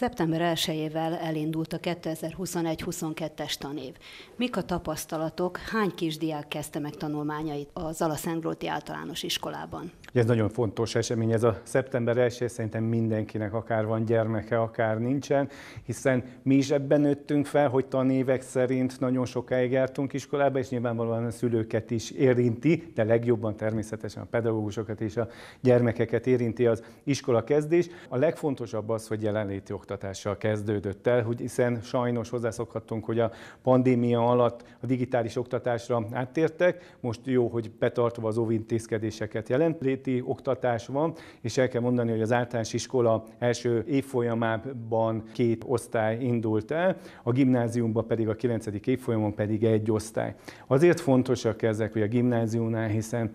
Szeptember 1 elindult a 2021-22-es tanév. Mik a tapasztalatok, hány kisdiák kezdte meg tanulmányait az Alaszentgróti általános iskolában? Ez nagyon fontos esemény, ez a szeptember 1 szerintem mindenkinek akár van gyermeke, akár nincsen, hiszen mi is ebben nőttünk fel, hogy tanévek szerint nagyon sokáig jártunk iskolába, és nyilvánvalóan a szülőket is érinti, de legjobban természetesen a pedagógusokat és a gyermekeket érinti az iskola kezdés. A legfontosabb az, hogy jelenléti oktatással kezdődött el, hogy hiszen sajnos hozzászokhattunk, hogy a pandémia alatt a digitális oktatásra áttértek, most jó, hogy betartva az óvintézkedéseket jelenléti oktatás van, és el kell mondani, hogy az általános iskola első évfolyamában két osztály indult el, a gimnáziumban pedig a 9. évfolyamon pedig egy osztály. Azért fontosak ezek, hogy a gimnáziumnál, hiszen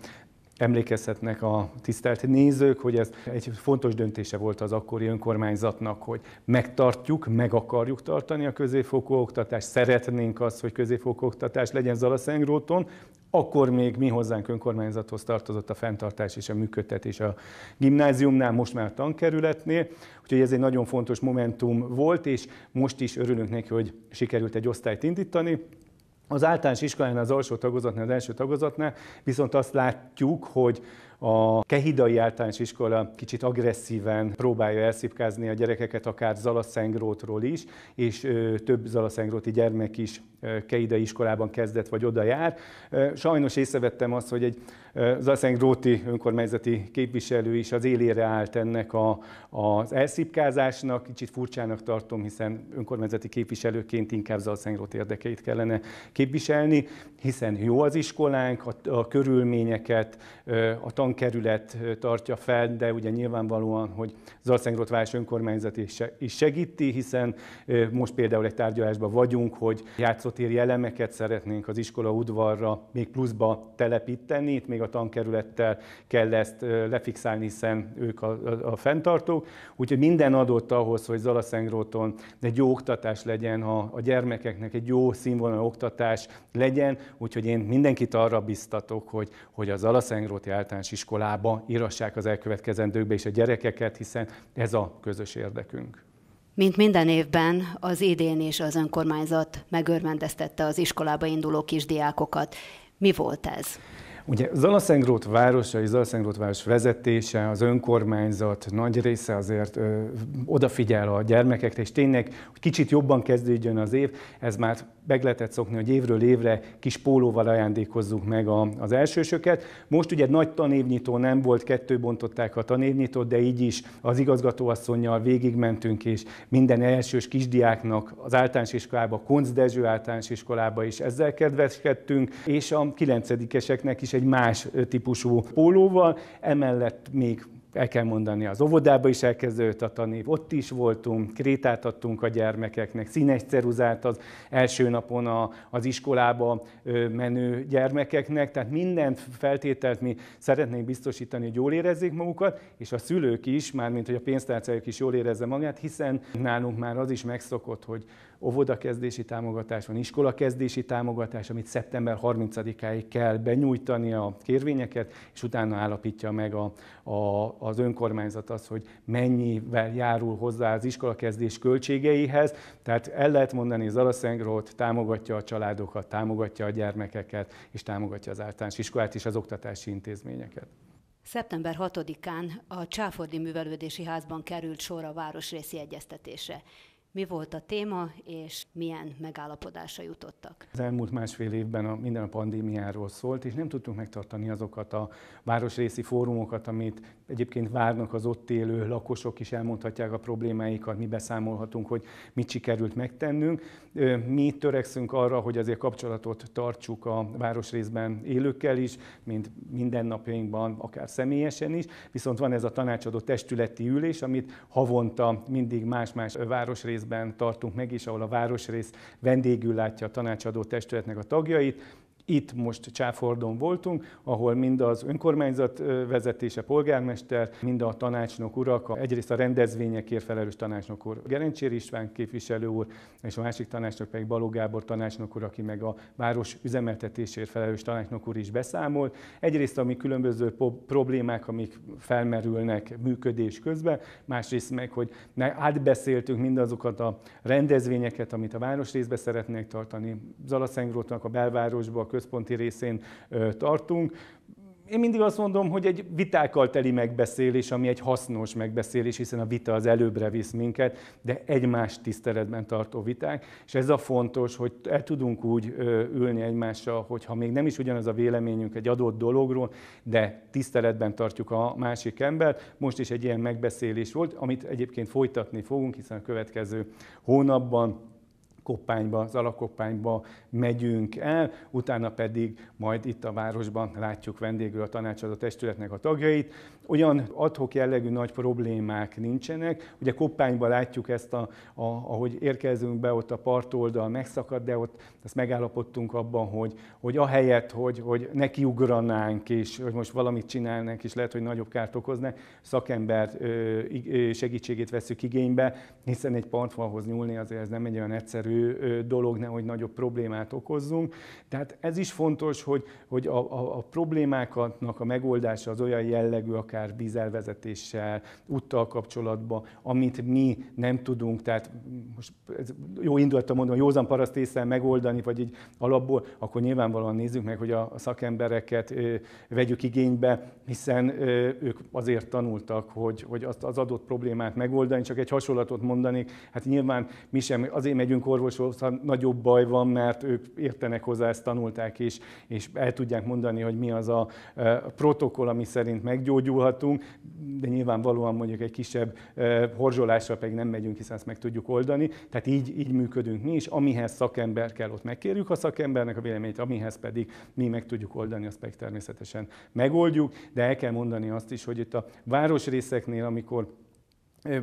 emlékezhetnek a tisztelt nézők, hogy ez egy fontos döntése volt az akkori önkormányzatnak, hogy megtartjuk, meg akarjuk tartani a középfokú oktatást, szeretnénk azt, hogy középfokú oktatás legyen Zalaszengróton, akkor még mi hozzánk önkormányzathoz tartozott a fenntartás és a működtetés a gimnáziumnál, most már a tankerületnél. Úgyhogy ez egy nagyon fontos momentum volt, és most is örülünk neki, hogy sikerült egy osztályt indítani. Az általános iskolán az alsó tagozatnál, az első tagozatnál viszont azt látjuk, hogy a Kehidai Általános Iskola kicsit agresszíven próbálja elszipkázni a gyerekeket, akár Zalaszengrótról is, és több Zalaszengróti gyermek is Kehidai iskolában kezdett, vagy oda jár. Sajnos észrevettem azt, hogy egy Zalaszengróti önkormányzati képviselő is az élére állt ennek a, az elszipkázásnak. Kicsit furcsának tartom, hiszen önkormányzati képviselőként inkább Zalaszengróti érdekeit kellene képviselni, hiszen jó az iskolánk, a, a körülményeket, a tan kerület tartja fel, de ugye nyilvánvalóan, hogy Zalszentgrotváros önkormányzat is segíti, hiszen most például egy tárgyalásban vagyunk, hogy játszótéri elemeket szeretnénk az iskola udvarra még pluszba telepíteni, itt még a tankerülettel kell ezt lefixálni, hiszen ők a, a, a fenntartók, úgyhogy minden adott ahhoz, hogy Zalaszengróton egy jó oktatás legyen, ha a gyermekeknek egy jó színvonal oktatás legyen, úgyhogy én mindenkit arra biztatok, hogy, hogy az Zalaszengróti általános is iskolába írassák az elkövetkezendőkbe is a gyerekeket, hiszen ez a közös érdekünk. Mint minden évben, az idén is az önkormányzat megörvendeztette az iskolába induló kisdiákokat. Mi volt ez? Ugye Zalaszengrót városa és Zalaszengrót város vezetése, az önkormányzat nagy része azért ö, odafigyel a gyermekekre, és tényleg hogy kicsit jobban kezdődjön az év, ez már meg lehetett szokni, hogy évről évre kis pólóval ajándékozzuk meg a, az elsősöket. Most ugye nagy tanévnyitó nem volt, kettő bontották a tanévnyitót, de így is az igazgatóasszonynal végigmentünk, és minden elsős kisdiáknak az általános iskolába, Konc Dezső általános iskolába is ezzel kedveskedtünk, és a kilencedikeseknek is egy más típusú pólóval, emellett még el kell mondani, az óvodába is elkezdődött a tanév, ott is voltunk, krétát adtunk a gyermekeknek, színes ceruzát az első napon a, az iskolába menő gyermekeknek, tehát minden feltételt mi szeretnénk biztosítani, hogy jól érezzék magukat, és a szülők is, mármint hogy a pénztárcájuk is jól érezze magát, hiszen nálunk már az is megszokott, hogy óvodakezdési támogatás, van iskolakezdési támogatás, amit szeptember 30-áig kell benyújtani a kérvényeket, és utána állapítja meg a, a, az önkormányzat az, hogy mennyivel járul hozzá az iskolakezdés költségeihez. Tehát el lehet mondani, Zalaszengrót támogatja a családokat, támogatja a gyermekeket, és támogatja az általános iskolát és az oktatási intézményeket. Szeptember 6-án a Csáfordi Művelődési Házban került sor a városrészi egyeztetésre mi volt a téma, és milyen megállapodásra jutottak. Az elmúlt másfél évben a, minden a pandémiáról szólt, és nem tudtunk megtartani azokat a városrészi fórumokat, amit egyébként várnak az ott élő lakosok is elmondhatják a problémáikat, mi beszámolhatunk, hogy mit sikerült megtennünk. Mi törekszünk arra, hogy azért kapcsolatot tartsuk a városrészben élőkkel is, mint mindennapjainkban, akár személyesen is, viszont van ez a tanácsadó testületi ülés, amit havonta mindig más-más városrész részben tartunk meg is, ahol a városrész vendégül látja a tanácsadó testületnek a tagjait, itt most Csáfordon voltunk, ahol mind az önkormányzat vezetése, polgármester, mind a tanácsnok urak, egyrészt a rendezvényekért felelős tanácsnok úr Gerencsér István képviselő úr, és a másik tanácsnok pedig Baló Gábor tanácsnok úr, aki meg a város üzemeltetésért felelős tanácsnok úr is beszámolt. Egyrészt ami különböző problémák, amik felmerülnek működés közben, másrészt meg, hogy átbeszéltünk mindazokat a rendezvényeket, amit a városrészbe szeretnék tartani, Zalaszengrótnak a belvárosba, központi részén tartunk. Én mindig azt mondom, hogy egy vitákkal teli megbeszélés, ami egy hasznos megbeszélés, hiszen a vita az előbbre visz minket, de egymás tiszteletben tartó viták, és ez a fontos, hogy el tudunk úgy ülni egymással, hogy ha még nem is ugyanaz a véleményünk egy adott dologról, de tiszteletben tartjuk a másik embert. Most is egy ilyen megbeszélés volt, amit egyébként folytatni fogunk, hiszen a következő hónapban koppányba, az alakoppányba megyünk el, utána pedig majd itt a városban látjuk vendégül a tanácsadó testületnek a tagjait. Olyan adhok jellegű nagy problémák nincsenek. Ugye koppányba látjuk ezt, a, a, ahogy érkezünk be, ott a partoldal megszakad, de ott azt megállapodtunk abban, hogy, hogy ahelyett, hogy, hogy nekiugranánk, és hogy most valamit csinálnánk, és lehet, hogy nagyobb kárt okoznánk, szakember segítségét veszük igénybe, hiszen egy partfalhoz nyúlni azért ez nem egy olyan egyszerű egyszerű dolog, nehogy nagyobb problémát okozzunk. Tehát ez is fontos, hogy, hogy a, a, a problémákatnak a megoldása az olyan jellegű, akár vízelvezetéssel, úttal kapcsolatban, amit mi nem tudunk, tehát most ez jó indulattal mondom, józan paraszt észre megoldani, vagy így alapból, akkor nyilvánvalóan nézzük meg, hogy a, a szakembereket ö, vegyük igénybe, hiszen ö, ők azért tanultak, hogy, hogy azt az adott problémát megoldani, csak egy hasonlatot mondanék, hát nyilván mi sem azért megyünk orvos orvoshoz nagyobb baj van, mert ők értenek hozzá, ezt tanulták is, és el tudják mondani, hogy mi az a protokoll, ami szerint meggyógyulhatunk, de nyilvánvalóan mondjuk egy kisebb horzsolásra pedig nem megyünk, hiszen ezt meg tudjuk oldani. Tehát így, így működünk mi is, amihez szakember kell, ott megkérjük a szakembernek a véleményét, amihez pedig mi meg tudjuk oldani, azt pedig természetesen megoldjuk, de el kell mondani azt is, hogy itt a városrészeknél, amikor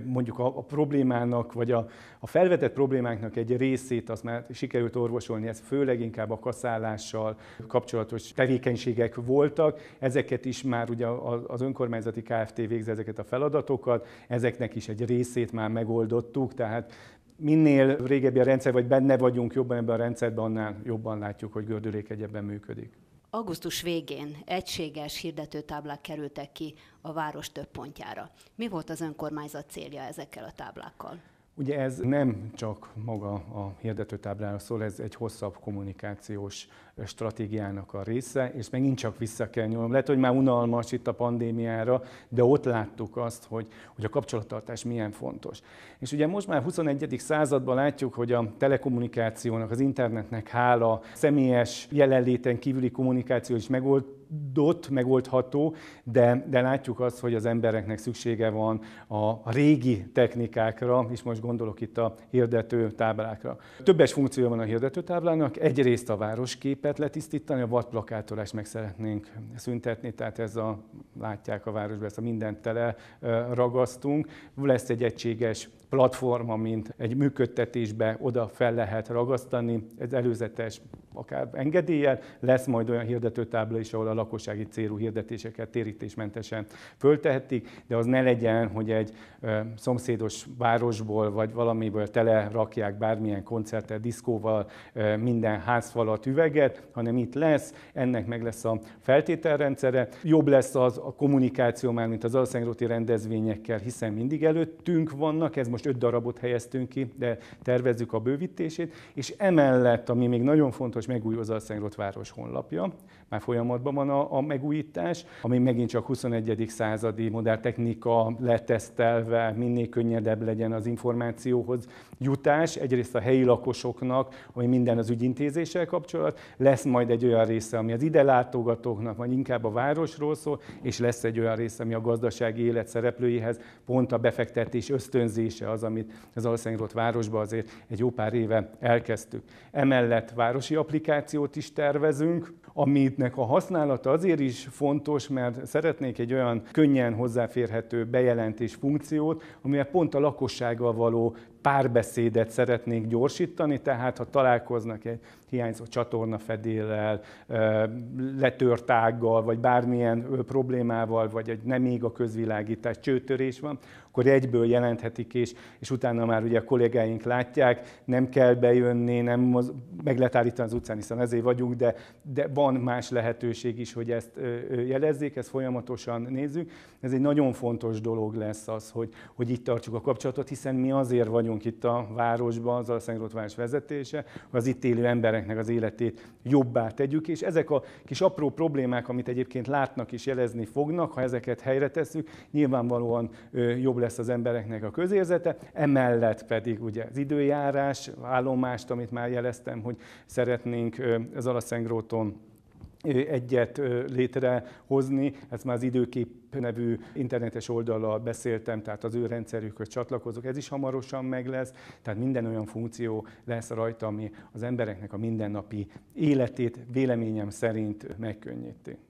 mondjuk a, a problémának, vagy a, a felvetett problémáknak egy részét az már sikerült orvosolni, ez főleg inkább a kaszállással kapcsolatos tevékenységek voltak, ezeket is már ugye az önkormányzati Kft. végzi ezeket a feladatokat, ezeknek is egy részét már megoldottuk, tehát minél régebbi a rendszer, vagy benne vagyunk jobban ebben a rendszerben, annál jobban látjuk, hogy gördülék egyebben működik. Augusztus végén egységes hirdetőtáblák kerültek ki a város több pontjára. Mi volt az önkormányzat célja ezekkel a táblákkal? Ugye ez nem csak maga a hirdetőtáblára szól, ez egy hosszabb kommunikációs stratégiának a része, és megint csak vissza kell nyúlnom. Lehet, hogy már unalmas itt a pandémiára, de ott láttuk azt, hogy, hogy a kapcsolattartás milyen fontos. És ugye most már 21. században látjuk, hogy a telekommunikációnak, az internetnek hála, személyes jelenléten kívüli kommunikáció is megold, Dot, megoldható, de, de látjuk azt, hogy az embereknek szüksége van a régi technikákra, és most gondolok itt a hirdető táblákra. Többes funkciója van a hirdető táblának, egyrészt a városkép. Tehát letisztítani, a vadplakátolást meg szeretnénk szüntetni, tehát ez a, látják a városban, ezt a mindent tele ragasztunk. Lesz egy egységes platforma, mint egy működtetésbe oda fel lehet ragasztani, ez előzetes akár engedéllyel, lesz majd olyan hirdetőtábla is, ahol a lakossági célú hirdetéseket térítésmentesen föltehetik, de az ne legyen, hogy egy ö, szomszédos városból vagy valamiből tele rakják bármilyen koncerttel, diszkóval ö, minden házfalat üveget, hanem itt lesz, ennek meg lesz a feltételrendszere. Jobb lesz az a kommunikáció már, mint az alszengróti rendezvényekkel, hiszen mindig előttünk vannak, ez most öt darabot helyeztünk ki, de tervezzük a bővítését, és emellett, ami még nagyon fontos, megújul az Alszengrót város honlapja, már folyamatban van a, a megújítás, ami megint csak 21. századi modern technika letesztelve, minél könnyedebb legyen az információhoz jutás, egyrészt a helyi lakosoknak, ami minden az ügyintézéssel kapcsolat, lesz majd egy olyan része, ami az ide látogatóknak, vagy inkább a városról szól, és lesz egy olyan része, ami a gazdasági élet szereplőihez, pont a befektetés ösztönzése az, amit az Alszengrot városba azért egy jó pár éve elkezdtük. Emellett városi applikációt is tervezünk, aminek a használata azért is fontos, mert szeretnék egy olyan könnyen hozzáférhető bejelentés funkciót, amivel pont a lakossággal való párbeszédet szeretnénk gyorsítani, tehát ha találkoznak egy hiányzó csatorna fedéllel, letört ággal, vagy bármilyen problémával, vagy egy nem még a közvilágítás, csőtörés van, akkor egyből jelenthetik, és, és utána már ugye a kollégáink látják, nem kell bejönni, nem meg lehet állítani az utcán, hiszen ezért vagyunk, de, de van más lehetőség is, hogy ezt jelezzék, ezt folyamatosan nézzük. Ez egy nagyon fontos dolog lesz az, hogy, hogy itt tartsuk a kapcsolatot, hiszen mi azért vagyunk vagyunk itt a városban, az Alszengrotváros vezetése, hogy az itt élő embereknek az életét jobbá tegyük, és ezek a kis apró problémák, amit egyébként látnak és jelezni fognak, ha ezeket helyre tesszük, nyilvánvalóan jobb lesz az embereknek a közérzete, emellett pedig ugye az időjárás, állomást, amit már jeleztem, hogy szeretnénk az Alszengróton egyet létrehozni. Ez már az időkép nevű internetes oldalra beszéltem, tehát az ő rendszerükhöz csatlakozok. Ez is hamarosan meg lesz, tehát minden olyan funkció lesz rajta, ami az embereknek a mindennapi életét véleményem szerint megkönnyíti.